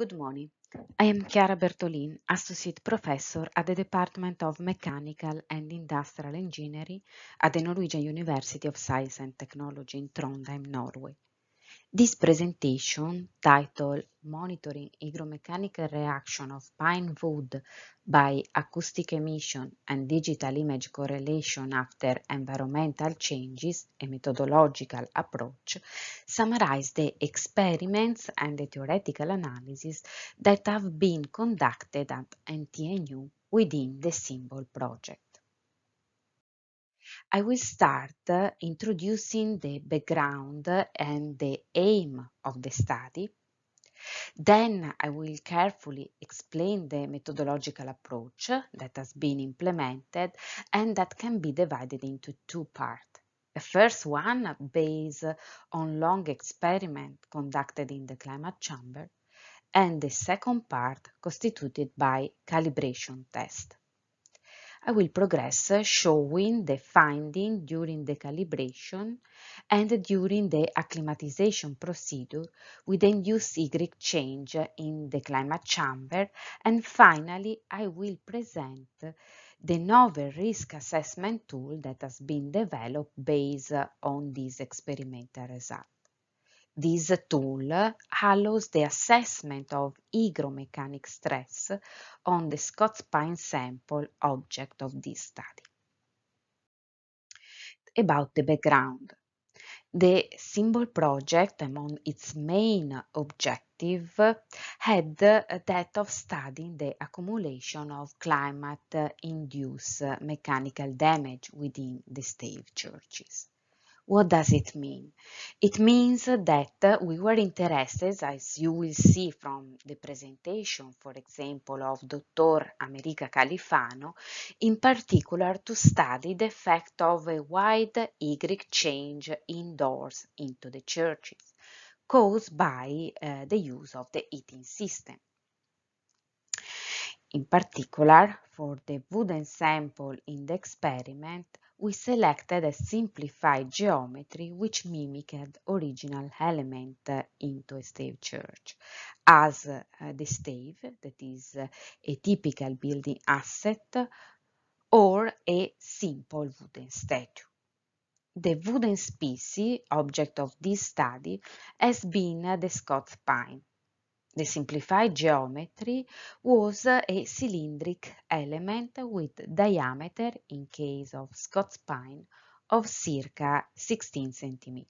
Good morning. I am Chiara Bertolin, Associate Professor at the Department of Mechanical and Industrial Engineering at the Norwegian University of Science and Technology in Trondheim, Norway. This presentation, titled Monitoring Hygromechanical Reaction of Pine Wood by Acoustic Emission and Digital Image Correlation After Environmental Changes, a Methodological Approach, summarizes the experiments and the theoretical analysis that have been conducted at NTNU within the Symbol project. I will start uh, introducing the background and the aim of the study. Then I will carefully explain the methodological approach that has been implemented and that can be divided into two parts. The first one based on long experiments conducted in the climate chamber and the second part constituted by calibration test. I will progress uh, showing the finding during the calibration and during the acclimatization procedure with the induced Y change in the climate chamber and finally I will present the novel risk assessment tool that has been developed based on these experimental results. This tool allows the assessment of hygromechanic stress on the Scots pine sample object of this study. About the background. The symbol project, among its main objective, had that of studying the accumulation of climate-induced mechanical damage within the stave churches. What does it mean? It means that we were interested, as you will see from the presentation, for example, of Dr. America Califano, in particular to study the effect of a wide Y change indoors into the churches, caused by uh, the use of the heating system. In particular, for the wooden sample in the experiment, we selected a simplified geometry which mimicked original element uh, into a stave church, as uh, the stave, that is uh, a typical building asset, or a simple wooden statue. The wooden species, object of this study, has been the Scots pine, the simplified geometry was a cylindric element with diameter, in case of Scots pine, of circa 16 cm.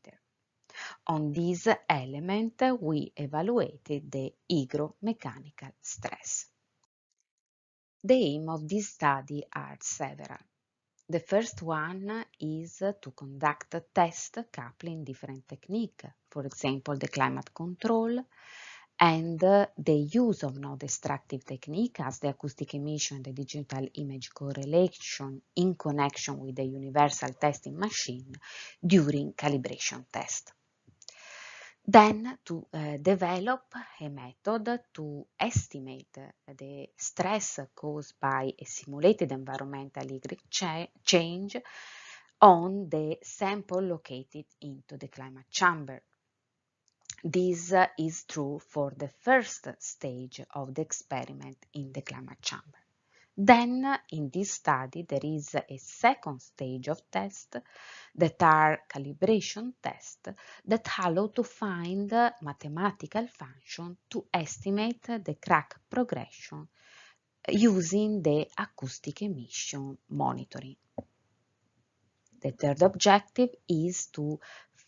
On this element we evaluated the hygromechanical stress. The aim of this study are several. The first one is to conduct tests coupling different techniques, for example the climate control, and the use of non-destructive technique as the acoustic emission and the digital image correlation in connection with the universal testing machine during calibration test. Then to uh, develop a method to estimate the stress caused by a simulated environmental change on the sample located into the climate chamber this is true for the first stage of the experiment in the climate chamber. Then, in this study, there is a second stage of tests that are calibration tests that allow to find mathematical function to estimate the crack progression using the acoustic emission monitoring. The third objective is to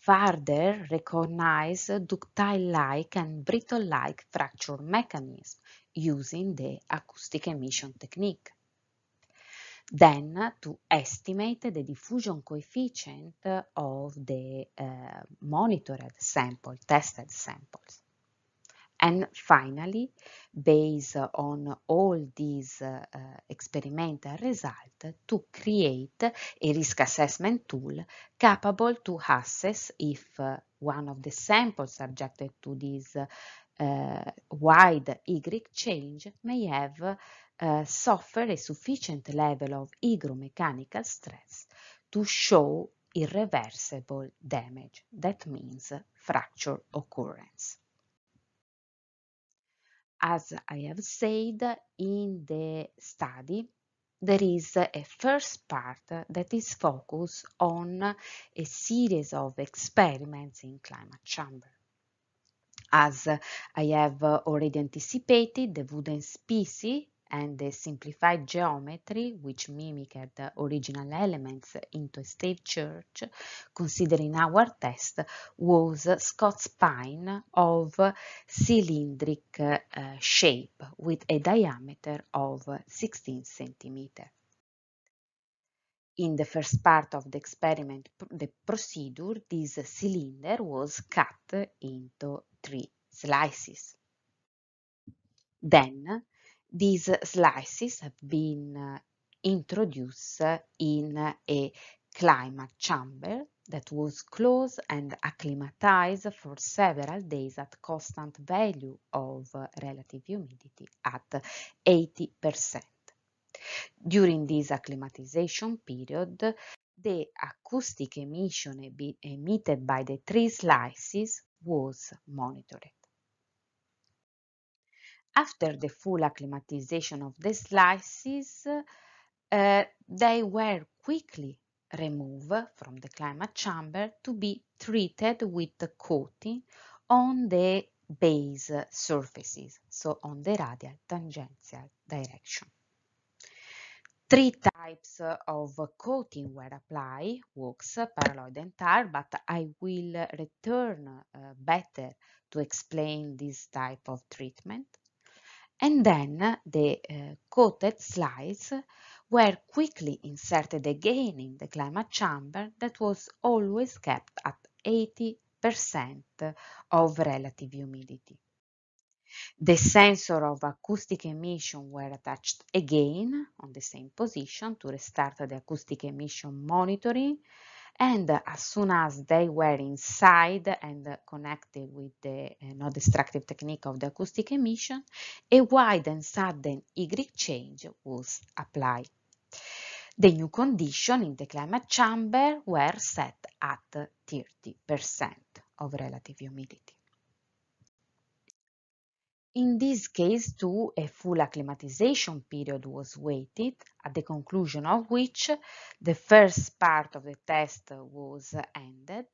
further recognize ductile-like and brittle-like fracture mechanism using the acoustic emission technique. Then to estimate the diffusion coefficient of the uh, monitored sample, tested samples. And finally, based on all these uh, experimental results, to create a risk assessment tool capable to assess if uh, one of the samples subjected to this uh, wide Y change may have uh, suffered a sufficient level of hygromechanical stress to show irreversible damage, that means fracture occurrence. As I have said in the study, there is a first part that is focused on a series of experiments in climate chamber. As I have already anticipated, the wooden species and the simplified geometry, which mimicked the original elements into a stave church, considering our test, was Scots pine of cylindric uh, shape with a diameter of 16 centimeter. In the first part of the experiment, the procedure, this cylinder was cut into three slices. Then these slices have been uh, introduced in a climate chamber that was closed and acclimatized for several days at constant value of uh, relative humidity at 80%. During this acclimatization period, the acoustic emission emitted by the tree slices was monitored. After the full acclimatization of the slices, uh, they were quickly removed from the climate chamber to be treated with the coating on the base surfaces, so on the radial tangential direction. Three types of coating were applied, wax, paraloid and tar, but I will return uh, better to explain this type of treatment and then the uh, coated slides were quickly inserted again in the climate chamber that was always kept at 80% of relative humidity. The sensor of acoustic emission were attached again on the same position to restart the acoustic emission monitoring and as soon as they were inside and connected with the eh, non-destructive technique of the acoustic emission, a wide and sudden Y change was applied. The new condition in the climate chamber were set at 30% of relative humidity. In this case, too, a full acclimatization period was waited, at the conclusion of which the first part of the test was ended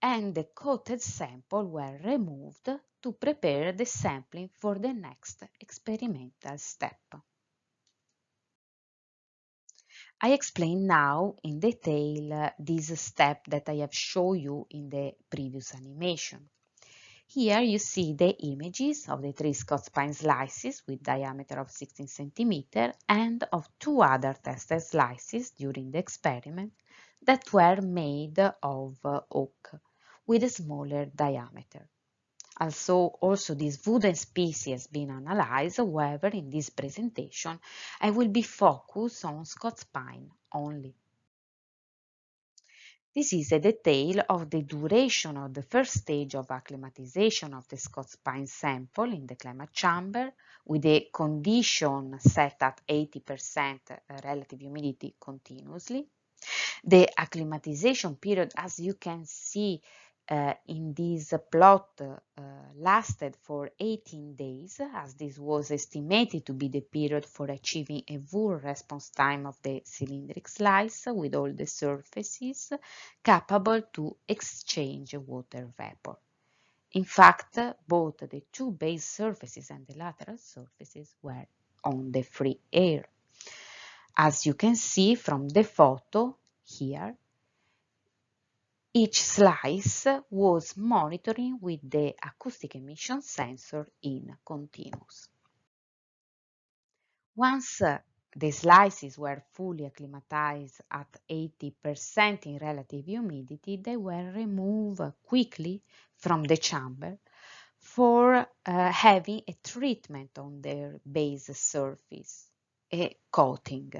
and the coated sample were removed to prepare the sampling for the next experimental step. I explain now in detail this step that I have shown you in the previous animation. Here you see the images of the three Scots pine slices with diameter of 16 cm and of two other tested slices during the experiment that were made of uh, oak with a smaller diameter. Also, also this wooden species been analyzed, however, in this presentation I will be focused on Scots pine only. This is a detail of the duration of the first stage of acclimatization of the Scots pine sample in the climate chamber with a condition set at 80% uh, relative humidity continuously. The acclimatization period, as you can see, uh, in this plot uh, lasted for 18 days, as this was estimated to be the period for achieving a full response time of the cylindric slice with all the surfaces capable to exchange water vapor. In fact, both the two base surfaces and the lateral surfaces were on the free air. As you can see from the photo here, each slice was monitoring with the acoustic emission sensor in continuous. Once uh, the slices were fully acclimatized at 80% in relative humidity, they were removed quickly from the chamber for uh, having a treatment on their base surface, a coating.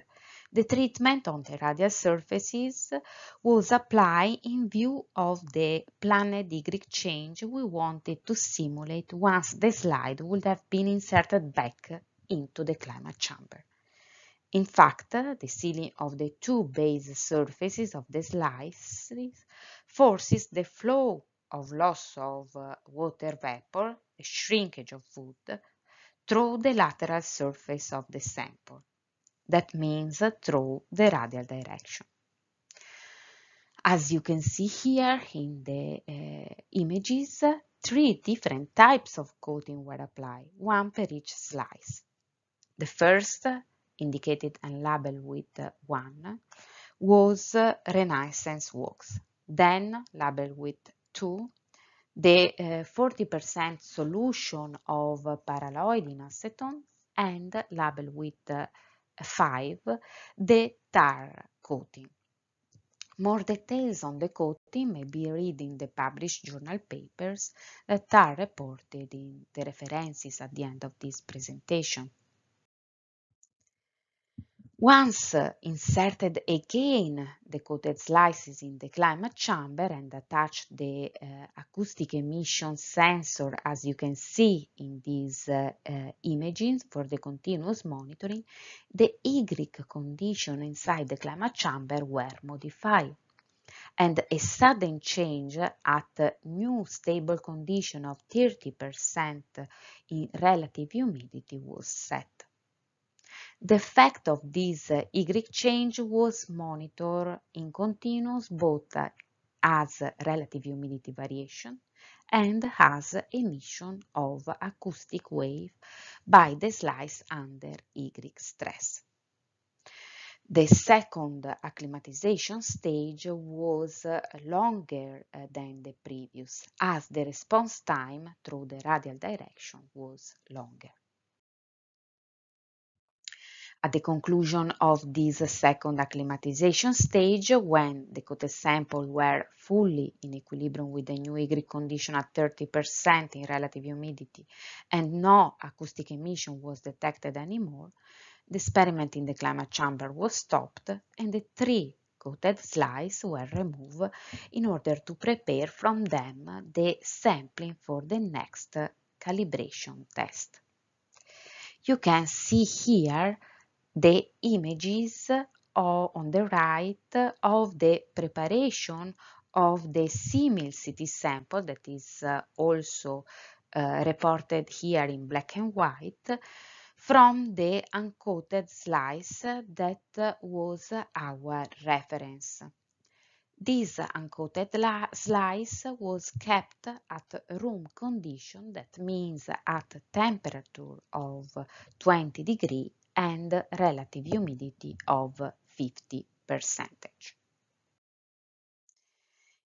The treatment on the radial surfaces was applied in view of the planned degree change we wanted to simulate once the slide would have been inserted back into the climate chamber. In fact, the sealing of the two base surfaces of the slices forces the flow of loss of uh, water vapor, a shrinkage of food, through the lateral surface of the sample that means through the radial direction. As you can see here in the uh, images, three different types of coating were applied, one per each slice. The first, indicated and labeled with 1, was Renaissance wax, then labeled with 2, the 40% uh, solution of paraloid in acetone, and labeled with uh, 5. The tar coating. More details on the coating may be read in the published journal papers that are reported in the references at the end of this presentation. Once inserted again the coated slices in the climate chamber and attached the uh, acoustic emission sensor as you can see in these uh, uh, images for the continuous monitoring, the y condition inside the climate chamber were modified and a sudden change at new stable condition of 30% in relative humidity was set. The effect of this uh, Y change was monitored in continuous both as relative humidity variation and as emission of acoustic wave by the slice under Y stress. The second acclimatization stage was uh, longer uh, than the previous, as the response time through the radial direction was longer at the conclusion of this second acclimatization stage, when the coated samples were fully in equilibrium with the new Y condition at 30% in relative humidity and no acoustic emission was detected anymore, the experiment in the climate chamber was stopped and the three coated slices were removed in order to prepare from them the sampling for the next calibration test. You can see here the images or on the right of the preparation of the simil city sample that is uh, also uh, reported here in black and white from the uncoated slice that uh, was our reference. This uncoated slice was kept at room condition, that means at temperature of 20 degrees and relative humidity of 50%.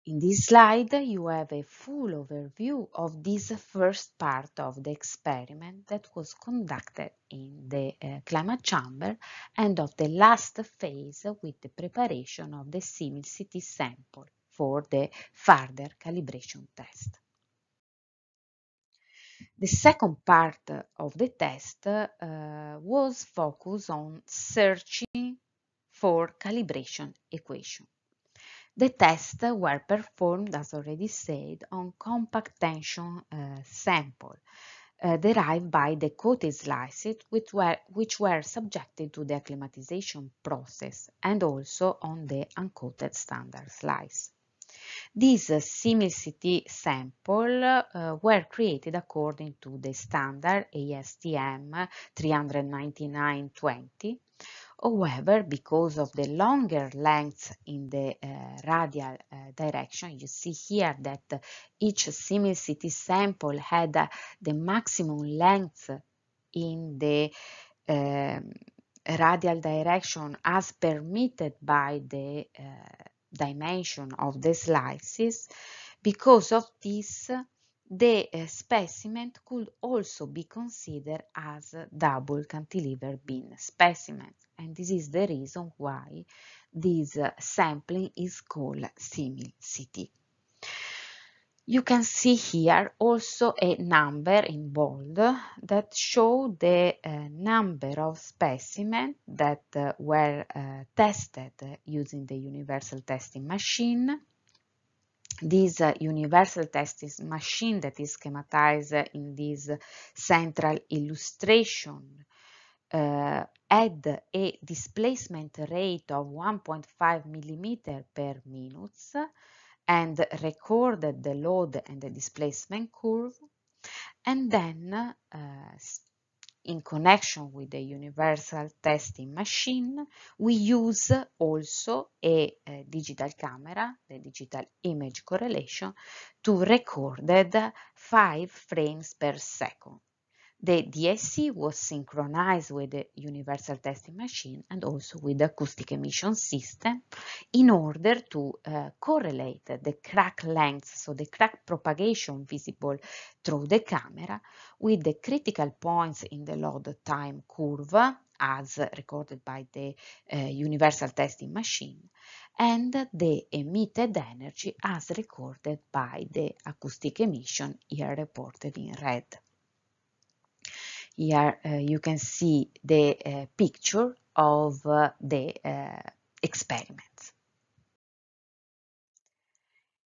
In this slide you have a full overview of this first part of the experiment that was conducted in the uh, climate chamber and of the last phase with the preparation of the civil sample for the further calibration test. The second part of the test uh, was focused on searching for calibration equation. The tests were performed, as already said, on compact tension uh, sample uh, derived by the coated slices which were, which were subjected to the acclimatization process and also on the uncoated standard slice. These SimilCT sample uh, were created according to the standard ASTM 39920 However, because of the longer lengths in the uh, radial uh, direction, you see here that each similcity sample had uh, the maximum length in the um, radial direction as permitted by the uh, dimension of the slices, because of this, the uh, specimen could also be considered as double cantilever bean specimen. And this is the reason why this uh, sampling is called simil you can see here also a number in bold that show the uh, number of specimens that uh, were uh, tested using the universal testing machine. This uh, universal testing machine that is schematized in this central illustration uh, had a displacement rate of 1.5 millimeter per minutes and recorded the load and the displacement curve and then uh, in connection with the universal testing machine, we use also a, a, digital camera, the digital image correlation, to record five frames per second. The DSC was synchronized with the universal testing machine and also with the acoustic emission system in order to uh, correlate the crack length, so the crack propagation visible through the camera, with the critical points in the load time curve as recorded by the uh, universal testing machine and the emitted energy as recorded by the acoustic emission here reported in red. Here uh, you can see the uh, picture of uh, the experiments.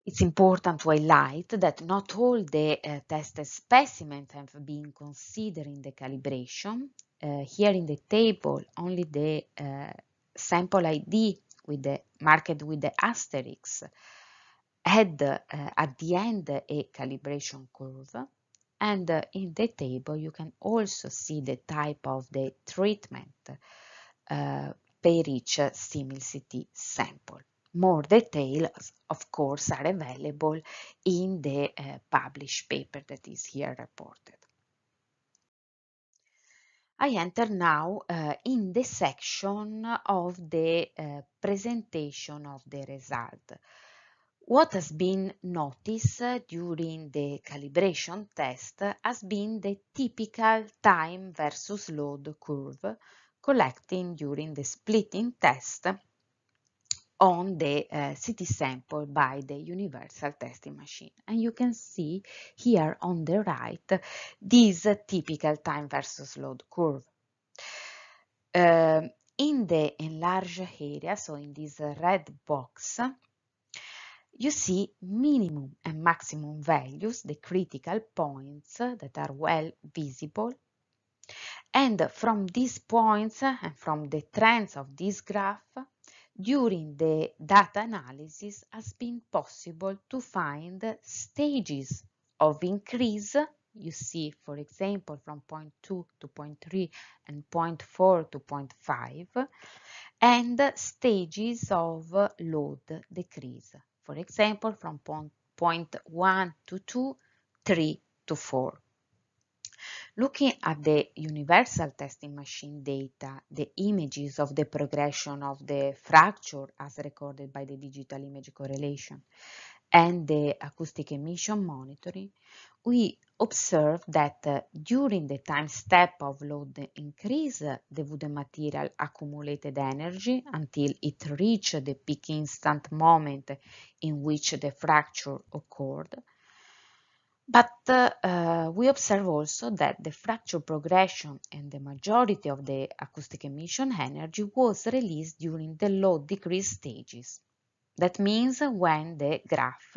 It's important to highlight that not all the uh, tested specimens have been considered in the calibration. Uh, here in the table, only the uh, sample ID with the marked with the asterisk had at the end a calibration curve. And uh, in the table, you can also see the type of the treatment uh, each CT uh, sample. More details, of course, are available in the uh, published paper that is here reported. I enter now uh, in the section of the uh, presentation of the result. What has been noticed during the calibration test has been the typical time versus load curve collecting during the splitting test on the uh, CT sample by the universal testing machine. And you can see here on the right this typical time versus load curve. Uh, in the enlarged area, so in this red box, you see minimum and maximum values, the critical points that are well visible. And from these points and from the trends of this graph, during the data analysis has been possible to find stages of increase. You see, for example, from point 0.2 to point 0.3 and point 0.4 to point 0.5, and stages of load decrease. For example, from point, point 1 to 2, 3 to 4. Looking at the universal testing machine data, the images of the progression of the fracture as recorded by the digital image correlation, and the acoustic emission monitoring, we observe that uh, during the time step of load increase, uh, the wooden material accumulated energy until it reached the peak instant moment in which the fracture occurred. But uh, uh we observe also that the fracture progression and the majority of the acoustic emission energy was released during the load decrease stages. That means when the graph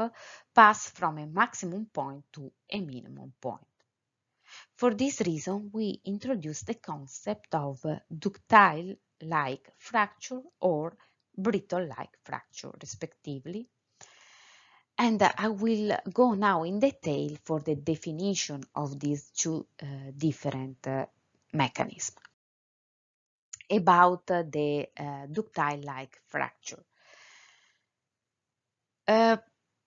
passes from a maximum point to a minimum point. For this reason, we introduce the concept of ductile-like fracture or brittle-like fracture, respectively. And I will go now in detail for the definition of these two uh, different uh, mechanisms. About uh, the ductile-like fracture. Uh,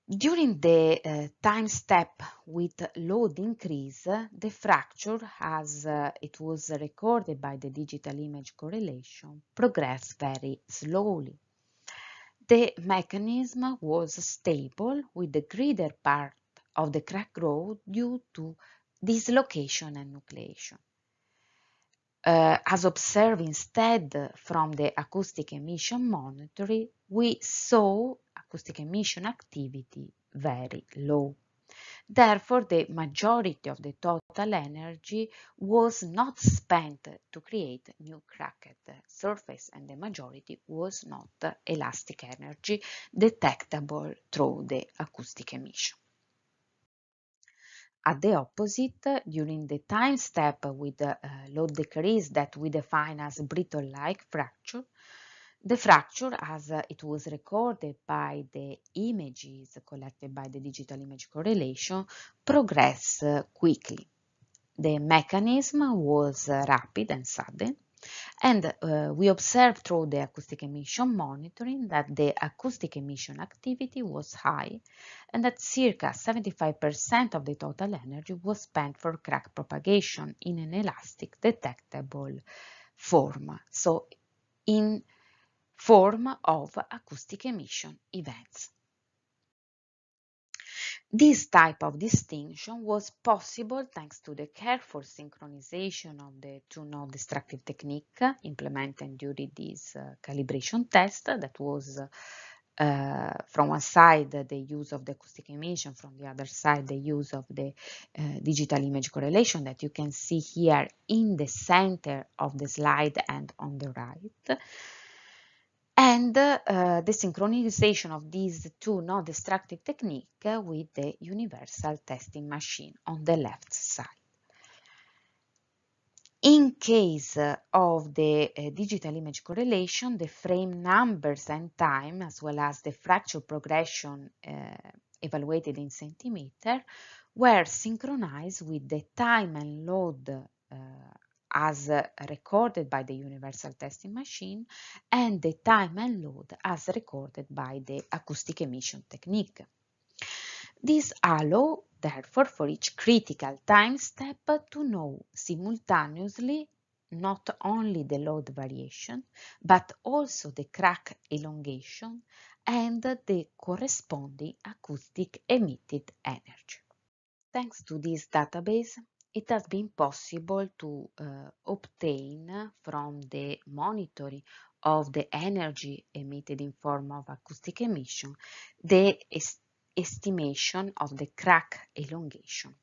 during the uh, time step with load increase, the fracture, as uh, it was recorded by the digital image correlation, progressed very slowly. The mechanism was stable with the greater part of the crack growth due to dislocation and nucleation. Uh, as observed instead from the acoustic emission monitoring, we saw acoustic emission activity very low. Therefore, the majority of the total energy was not spent to create new cracked surface and the majority was not elastic energy detectable through the acoustic emission. At the opposite, during the time step with uh, load decrease that we define as brittle-like fracture, the fracture, as uh, it was recorded by the images collected by the digital image correlation, progressed uh, quickly. The mechanism was uh, rapid and sudden, and uh, we observed through the acoustic emission monitoring that the acoustic emission activity was high and that circa 75% of the total energy was spent for crack propagation in an elastic detectable form. So in form of acoustic emission events. This type of distinction was possible thanks to the careful synchronization of the two-node destructive technique implemented during this uh, calibration test that was uh, uh, from one side the use of the acoustic emission, from the other side the use of the uh, digital image correlation that you can see here in the center of the slide and on the right and uh, the synchronization of these two non-destructive technique with the universal testing machine on the left side. In case of the uh, digital image correlation, the frame numbers and time, as well as the fracture progression uh, evaluated in centimeter, were synchronized with the time and load uh, as uh, recorded by the universal testing machine and the time and load as recorded by the acoustic emission technique. This allows, therefore, for each critical time step to know simultaneously not only the load variation, but also the crack elongation and the corresponding acoustic emitted energy. Thanks to this database, it has been possible to uh, obtain from the monitoring of the energy emitted in form of acoustic emission the est estimation of the crack elongation.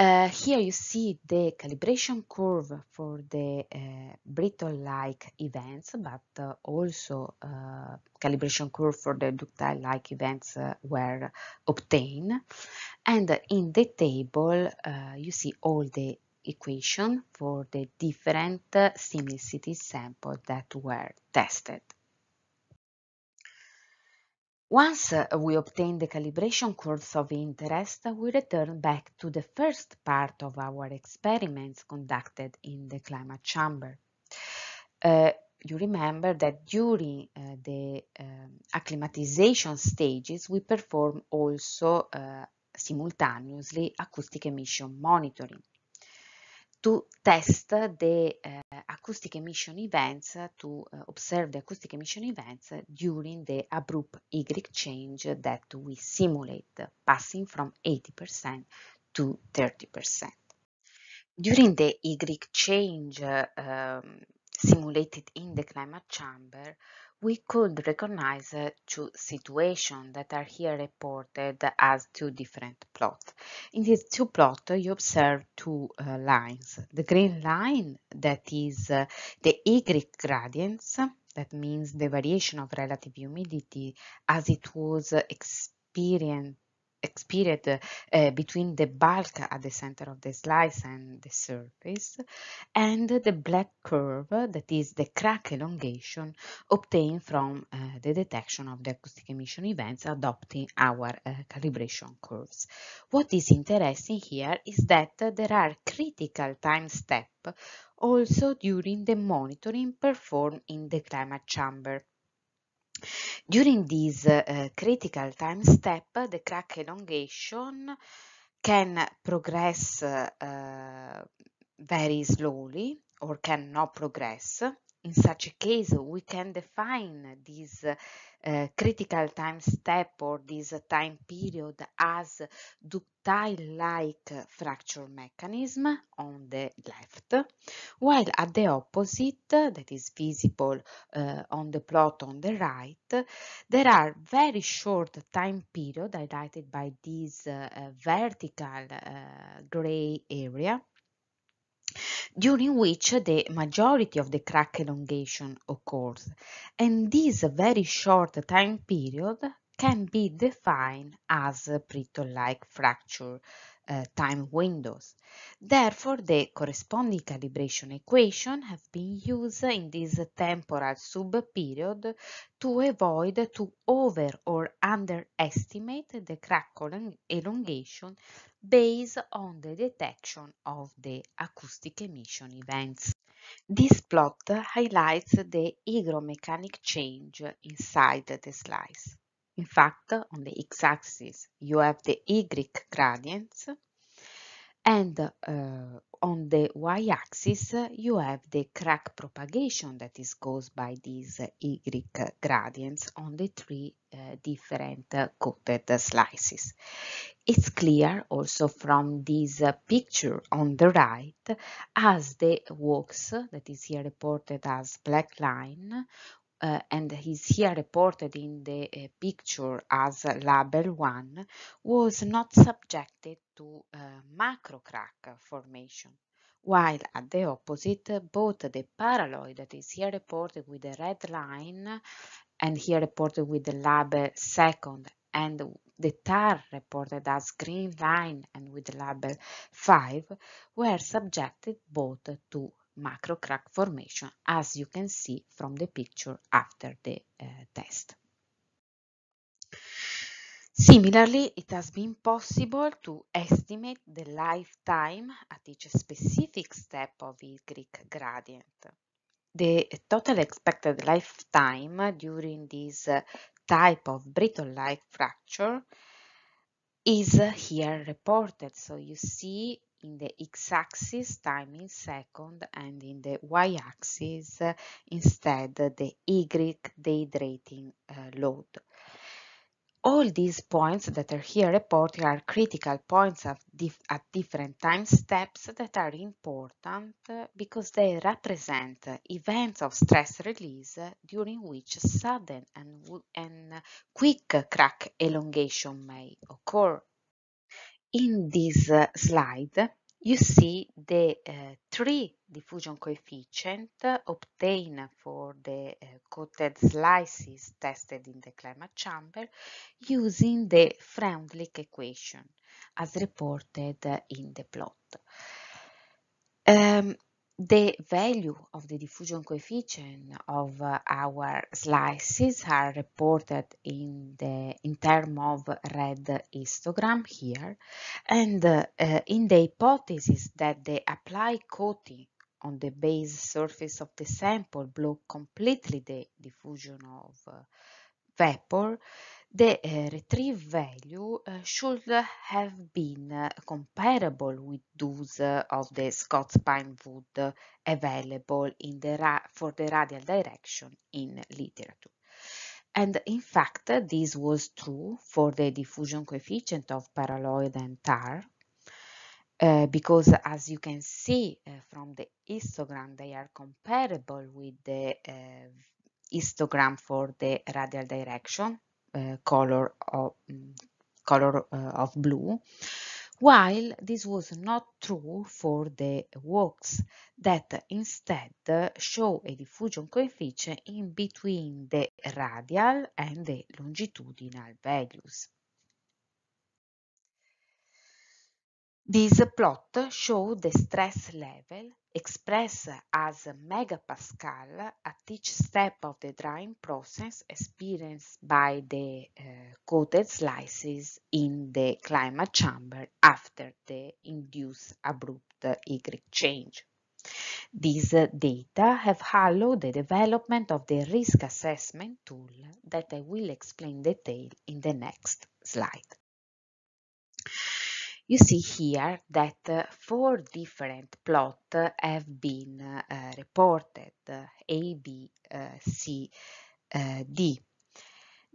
Uh, here you see the calibration curve for the uh, brittle-like events, but uh, also uh, calibration curve for the ductile-like events uh, were obtained. And in the table, uh, you see all the equation for the different similcity sample that were tested. Once uh, we obtain the calibration curves of interest, we return back to the first part of our experiments conducted in the climate chamber. Uh, you remember that during uh, the um, acclimatization stages, we perform also uh, simultaneously acoustic emission monitoring to test the eh, acoustic emission events, to eh, observe the acoustic emission events during the abrupt Y change that we simulate, passing from 80% to 30%. During the Y change um, simulated in the climate chamber, we could recognize uh, two situations that are here reported as two different plots. In these two plots, you observe two uh, lines. The green line, that is uh, the Y gradients, that means the variation of relative humidity as it was experienced experienced uh, between the bulk at the center of the slice and the surface, and the black curve, that is the crack elongation obtained from uh, the detection of the acoustic emission events adopting our uh, calibration curves. What is interesting here is that there are critical time steps also during the monitoring performed in the climate chamber during this eh, critical time step, the crack elongation can progress eh, very slowly or can not progress in such a case, we can define this uh, critical time step or this time period as ductile-like fracture mechanism on the left, while at the opposite, that is visible uh, on the plot on the right, there are very short time period highlighted by this uh, vertical uh, gray area during which the majority of the crack elongation occurs, and this very short time period can be defined as Brittle-like fracture uh, time windows. Therefore, the corresponding calibration equation have been used in this temporal sub-period to avoid to over or underestimate the crack elongation based on the detection of the acoustic emission events. This plot highlights the hygromechanic change inside the slice. In fact, on the x-axis you have the Y gradients and uh, on the y-axis you have the crack propagation that is caused by these uh, y gradients on the three uh, different uh, coated slices. It's clear also from this uh, picture on the right as the walks that is here reported as black line uh, and is here reported in the uh, picture as label 1, was not subjected to uh, eh, macrocrack formation, while at the opposite, both the paraloid that is here reported with the red line and here reported with the label second and the tar reported as green line and with label 5 were subjected both to macro crack formation as you can see from the picture after the uh, test. Similarly, it has been possible to estimate the lifetime at each specific step of the Greek gradient. The total expected lifetime during this uh, type of brittle-like fracture is uh, here reported. So you see in the x-axis time in second and in the y-axis uh, instead the Y dehydrating uh, load. All these points that are here reported are critical points dif at different time steps that are important uh, because they represent uh, events of stress release uh, during which sudden and, and quick crack elongation may occur. In this uh, slide, you see the uh, three diffusion coefficient obtained for the uh, coated slices tested in the climate chamber using the Freundlich equation as reported uh, in the plot. Um, the value of the diffusion coefficient of uh, our slices are reported in the in term of red histogram here and uh, uh, in the hypothesis that the applied coating on the base surface of the sample block completely the diffusion of uh, vapor, the eh, retrieve value eh, should have been eh, comparable with those of the Scots pine wood available in the for the radial direction in literature. And in fact, this was true for the diffusion coefficient of paraloid and tar, uh, because as you can see uh, from the histogram, they are comparable with the uh, histogram for the radial direction uh, color of, mm, color uh, of blue, while this was not true for the walks that instead show a diffusion coefficient in between the radial and the longitudinal values. This plot shows the stress level expressed as megapascal at each step of the drying process experienced by the uh, coated slices in the climate chamber after the induced abrupt Y change. These data have allowed the development of the risk assessment tool that I will explain in detail in the next slide. You see here that uh, four different plots uh, have been uh, reported, uh, A, B, uh, C, D.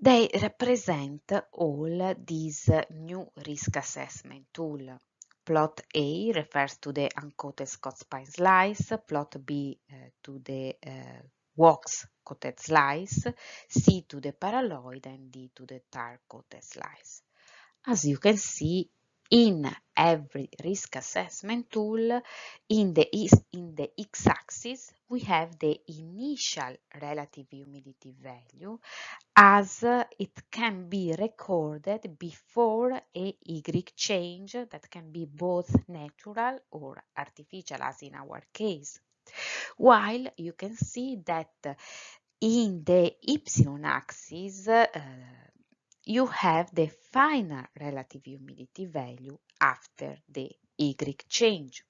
They represent all these new risk assessment tool. Plot A refers to the uncoated Scots pine slice, plot B to the wax coated slice, C to the paraloid, and D to the tar coated slice. As you can see, in every risk assessment tool, in the, in the x-axis, we have the initial relative humidity value as uh, it can be recorded before a Y change that can be both natural or artificial as in our case. While you can see that in the y-axis, uh, you have the final relative humidity value after the Y change.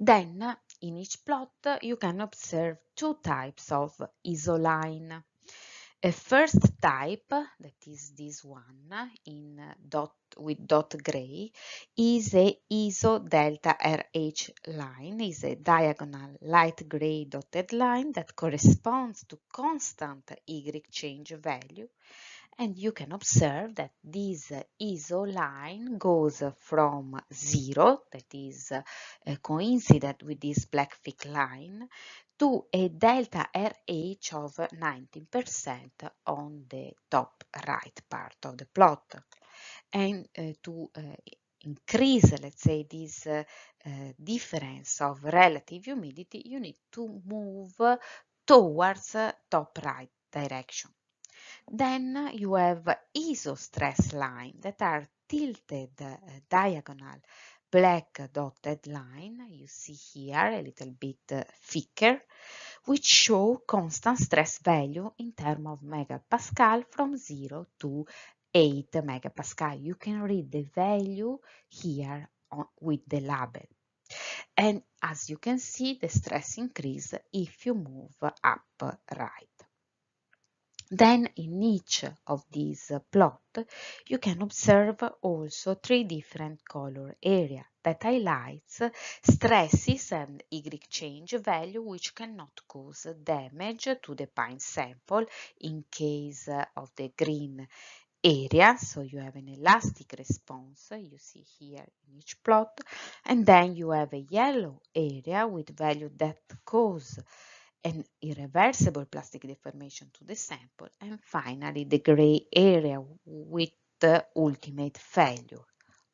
Then, in each plot, you can observe two types of isoline. A first type, that is this one, in dot, with dot gray, is a ISO delta RH line, is a diagonal light gray dotted line that corresponds to constant Y change value and you can observe that this uh, ISO line goes uh, from 0, that is uh, uh coincident with this black thick line, to a delta RH of 19% on the top right part of the plot. And uh, to uh, increase, let's say, this uh, difference of relative humidity, you need to move towards top right direction. Then you have isostress line that are tilted uh, diagonal black dotted line, you see here a little bit uh, thicker, which show constant stress value in terms of megapascal from 0 to 8 megapascal. You can read the value here on, with the label. And as you can see, the stress increase if you move up right. Then in each of these plot you can observe also three different color area that highlights stresses and Y change value which cannot cause damage to the pine sample in case of the green area so you have an elastic response you see here in each plot and then you have a yellow area with value that cause an irreversible plastic deformation to the sample, and finally the gray area with the ultimate failure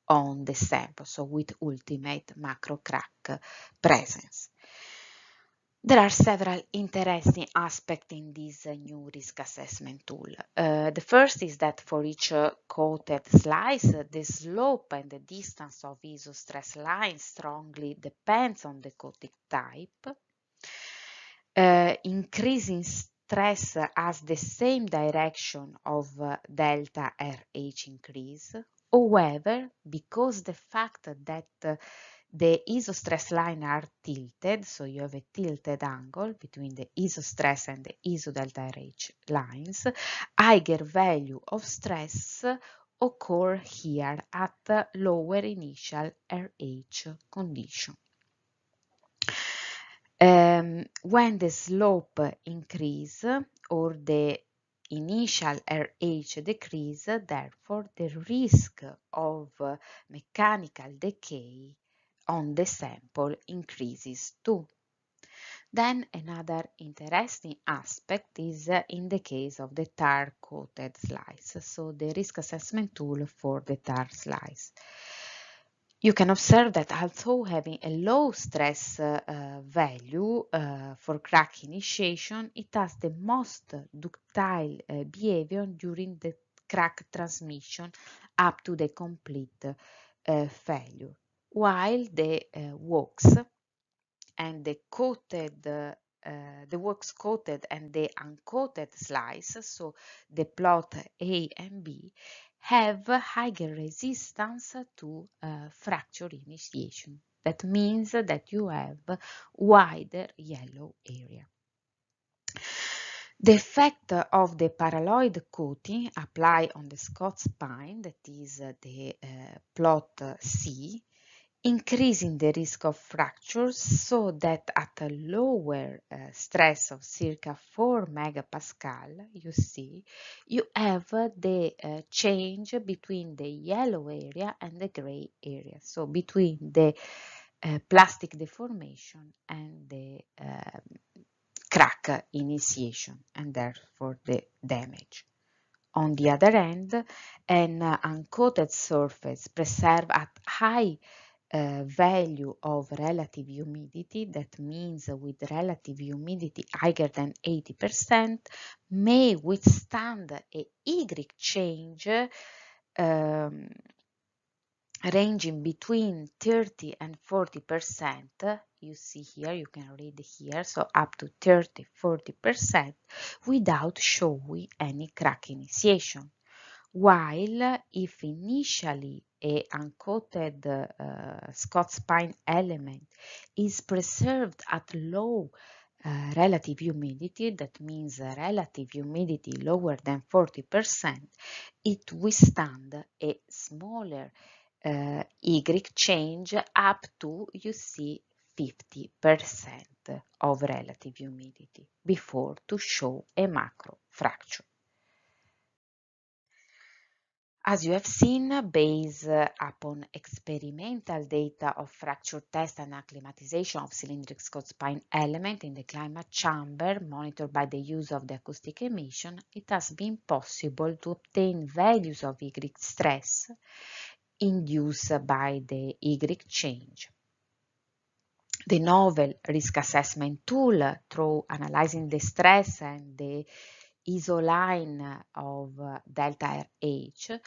on the sample, so with ultimate macro crack presence. There are several interesting aspects in this new risk assessment tool. Uh, the first is that for each uh, coated slice, the slope and the distance of isostress line strongly depends on the coating type uh, increasing stress has the same direction of uh, delta RH increase. However, because the fact that uh, the isostress line are tilted, so you have a tilted angle between the isostress and the iso RH lines, higher value of stress occur here at lower initial RH condition um, when the slope increase or the initial RH decrease, therefore the risk of mechanical decay on the sample increases too. Then another interesting aspect is in the case of the tar-coated slice, so the risk assessment tool for the tar slice. You can observe that although having a low stress uh, value uh, for crack initiation, it has the most ductile uh, behavior during the crack transmission up to the complete uh, failure, while the uh, walks and the coated uh, the works coated and the uncoated slice, so the plot A and B, have higher resistance to uh, fracture initiation. That means that you have wider yellow area. The effect of the paraloid coating applied on the Scots pine, that is uh, the uh, plot C, increasing the risk of fractures so that at a lower uh, stress of circa 4 megapascal, you see, you have uh, the uh, change between the yellow area and the gray area, so between the uh, plastic deformation and the um, crack initiation and therefore the damage. On the other hand, an uncoated surface preserved at high Eh, value of relative humidity, that means with relative humidity higher than 80%, may withstand a Y change um, ranging between 30 and 40 percent you see here you can read here so up to 30 40 percent without showing any crack initiation while if initially a uncoated uh, Scots pine element is preserved at low uh, relative humidity, that means relative humidity lower than 40%, it withstand a smaller uh, Y change up to, you see, 50% of relative humidity before to show a macro fracture. As you have seen, based upon experimental data of fracture test and acclimatization of cylindric Scott spine element in the climate chamber monitored by the use of the acoustic emission, it has been possible to obtain values of Y stress induced by the Y change. The novel risk assessment tool, through analyzing the stress and the isoline of delta RH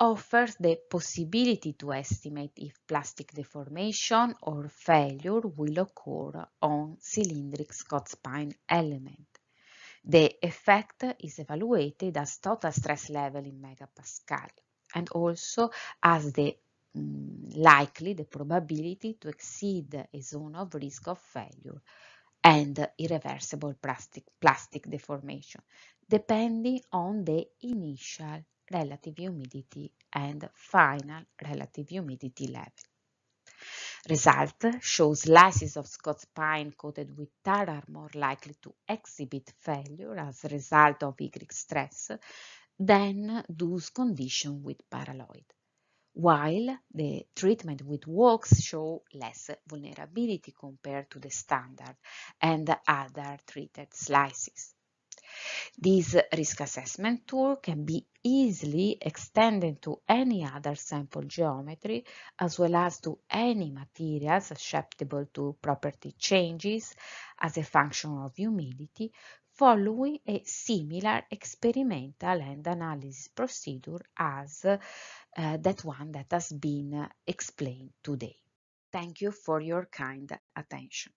offers the possibility to estimate if plastic deformation or failure will occur on cylindric Scott-spine element. The effect is evaluated as total stress level in megapascal and also as the mm, likely the probability to exceed a zone of risk of failure and irreversible plastic, plastic deformation depending on the initial relative humidity and final relative humidity level. Result shows slices of Scots pine coated with tar are more likely to exhibit failure as a result of Y stress than those conditioned with paraloid, while the treatment with wax show less vulnerability compared to the standard and other treated slices. This risk assessment tool can be easily extended to any other sample geometry as well as to any materials susceptible to property changes as a function of humidity following a similar experimental and analysis procedure as uh, that one that has been uh, explained today. Thank you for your kind attention.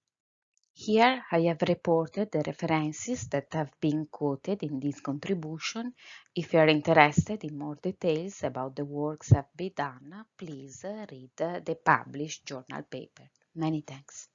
Here I have reported the references that have been quoted in this contribution. If you are interested in more details about the works that have been done, please read the published journal paper. Many thanks.